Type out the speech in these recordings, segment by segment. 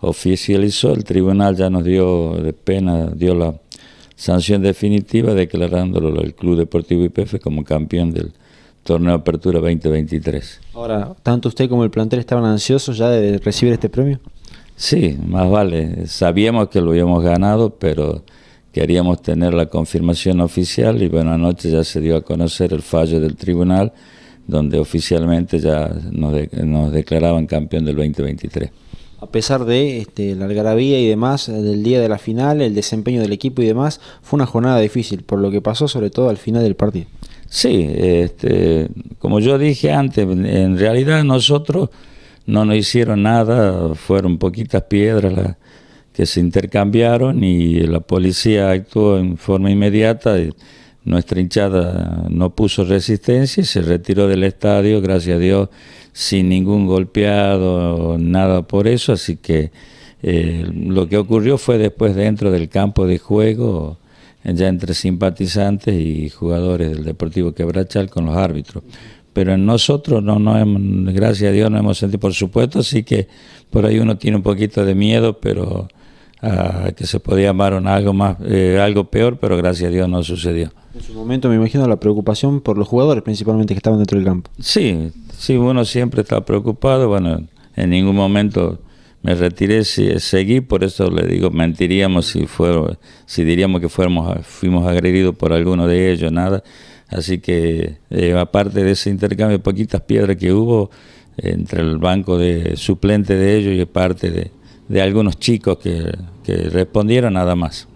oficializó, el tribunal ya nos dio de pena, dio la sanción definitiva declarándolo el Club Deportivo IPF como campeón del torneo Apertura 2023. Ahora, ¿tanto usted como el plantel estaban ansiosos ya de recibir este premio? Sí, más vale. Sabíamos que lo habíamos ganado, pero queríamos tener la confirmación oficial y bueno, anoche ya se dio a conocer el fallo del tribunal donde oficialmente ya nos declaraban campeón del 2023 a pesar de este, la algarabía y demás eh, del día de la final, el desempeño del equipo y demás, fue una jornada difícil, por lo que pasó sobre todo al final del partido. Sí, este, como yo dije antes, en realidad nosotros no nos hicieron nada, fueron poquitas piedras las que se intercambiaron y la policía actuó en forma inmediata. Nuestra hinchada no puso resistencia y se retiró del estadio, gracias a Dios, sin ningún golpeado, nada por eso. Así que eh, lo que ocurrió fue después dentro del campo de juego, ya entre simpatizantes y jugadores del Deportivo Quebrachal con los árbitros. Pero en nosotros, no, no gracias a Dios, no hemos sentido, por supuesto, así que por ahí uno tiene un poquito de miedo, pero Ah, que se podía amar algo, más, eh, algo peor, pero gracias a Dios no sucedió. En su momento me imagino la preocupación por los jugadores principalmente que estaban dentro del campo. Sí, sí, uno siempre está preocupado, bueno, en ningún momento me retiré, seguí, por eso le digo, mentiríamos si, si diríamos que fuéramos, fuimos agredidos por alguno de ellos, nada. Así que eh, aparte de ese intercambio de poquitas piedras que hubo entre el banco de suplente de ellos y parte de, de algunos chicos que, respondieron nada más.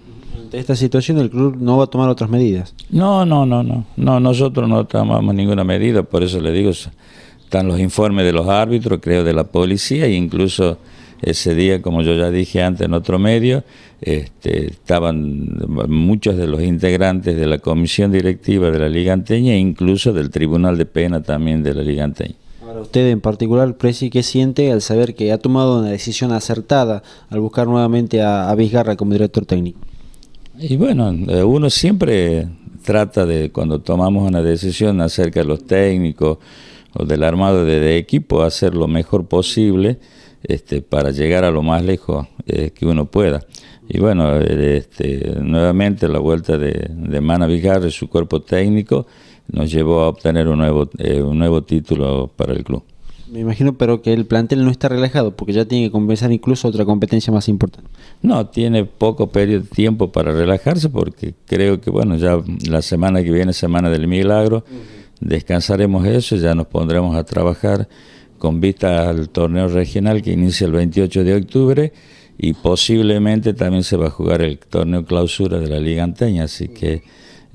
De esta situación el club no va a tomar otras medidas. No, no, no, no, no, nosotros no tomamos ninguna medida, por eso le digo, están los informes de los árbitros, creo de la policía e incluso ese día, como yo ya dije antes en otro medio, este, estaban muchos de los integrantes de la comisión directiva de la Liga Anteña e incluso del Tribunal de Pena también de la Liga Anteña usted en particular, Presi, qué siente al saber que ha tomado una decisión acertada al buscar nuevamente a, Vizgarra como director técnico? Y bueno, eh, uno siempre trata de, cuando tomamos una decisión acerca de los técnicos o del armado de, de equipo, hacer lo mejor posible este, para llegar a lo más lejos eh, que uno pueda. Y bueno, eh, este, nuevamente la vuelta de, de Mana y su cuerpo técnico nos llevó a obtener un nuevo, eh, un nuevo título para el club. Me imagino, pero que el plantel no está relajado, porque ya tiene que comenzar incluso otra competencia más importante. No, tiene poco periodo, tiempo para relajarse, porque creo que, bueno, ya la semana que viene, Semana del Milagro, descansaremos eso, ya nos pondremos a trabajar con vista al torneo regional que inicia el 28 de octubre y posiblemente también se va a jugar el torneo clausura de la Liga Anteña, así que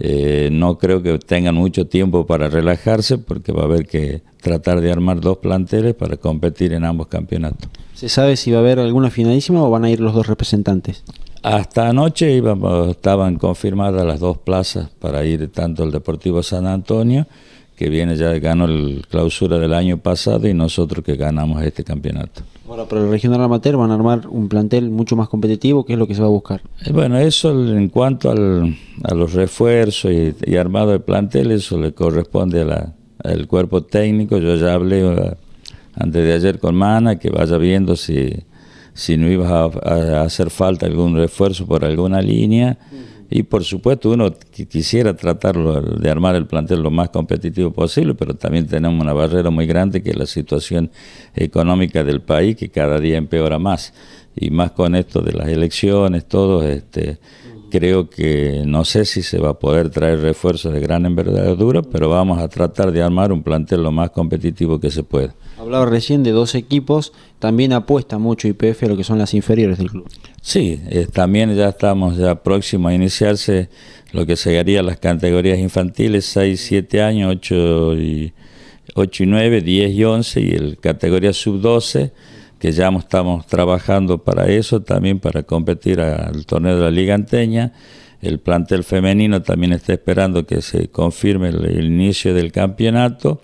eh, no creo que tengan mucho tiempo para relajarse porque va a haber que tratar de armar dos planteles para competir en ambos campeonatos. ¿Se sabe si va a haber alguna finalísima o van a ir los dos representantes? Hasta anoche estaban confirmadas las dos plazas para ir tanto el Deportivo San Antonio, que viene ya ganó el clausura del año pasado, y nosotros que ganamos este campeonato. Para pero el regional amateur van a armar un plantel mucho más competitivo, ¿qué es lo que se va a buscar. Eh, bueno, eso en cuanto al, a los refuerzos y, armado de plantel, eso le corresponde al cuerpo técnico. Yo ya hablé eh, antes de ayer con Mana, que vaya viendo si, si no iba a, hacer falta algún refuerzo por alguna línea. Mm. Y por supuesto uno quisiera tratar de armar el plantel lo más competitivo posible, pero también tenemos una barrera muy grande que es la situación económica del país que cada día empeora más. Y más con esto de las elecciones, todo, este, creo que no sé si se va a poder traer refuerzos de gran envergadura, pero vamos a tratar de armar un plantel lo más competitivo que se pueda. Hablaba recién de dos equipos también apuesta mucho IPF a lo que son las inferiores del club. Sí, eh, también ya estamos ya próximos a iniciarse lo que serían las categorías infantiles 6, 7 años, 8 y, y 9, 10 y 11 y el categoría sub 12 que ya estamos trabajando para eso, también para competir al torneo de la Liga Anteña. El plantel femenino también está esperando que se confirme el inicio del campeonato.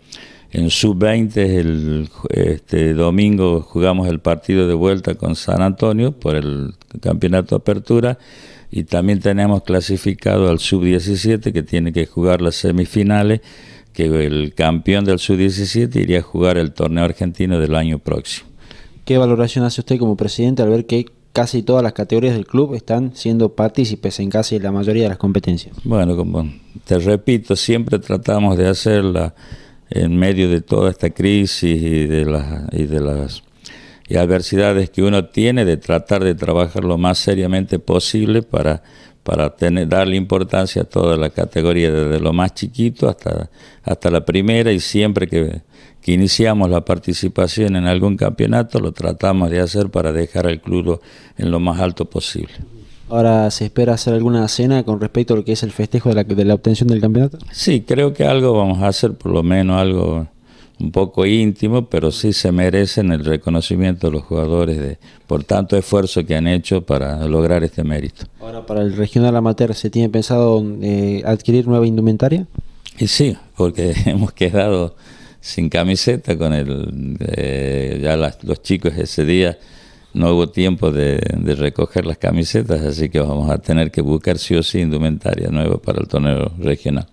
En sub-20 el este, domingo jugamos el partido de vuelta con San Antonio por el campeonato apertura y también tenemos clasificado al sub-17 que tiene que jugar las semifinales, que el campeón del sub-17 iría a jugar el torneo argentino del año próximo. ¿Qué valoración hace usted como presidente al ver que casi todas las categorías del club están siendo partícipes en casi la mayoría de las competencias? Bueno, como te repito, siempre tratamos de hacer la en medio de toda esta crisis y de las, y de las adversidades que uno tiene, de tratar de trabajar lo más seriamente posible para, para tener, darle importancia a toda la categoría, desde lo más chiquito hasta, hasta la primera, y siempre que, que iniciamos la participación en algún campeonato, lo tratamos de hacer para dejar al club en lo más alto posible. Ahora se espera hacer alguna cena con respecto a lo que es el festejo de la, obtención del campeonato. Sí, creo que algo vamos a hacer, por lo menos algo un poco íntimo, pero sí se merecen el reconocimiento de los jugadores por tanto esfuerzo que han hecho para lograr este mérito. Ahora, para el regional amateur, ¿se tiene pensado eh, adquirir nueva indumentaria? Y sí, porque hemos quedado sin camiseta con el, eh, los chicos ese día no hubo tiempo de, recoger las camisetas, así que vamos a tener que buscar sí o sí indumentaria nueva para el torneo regional.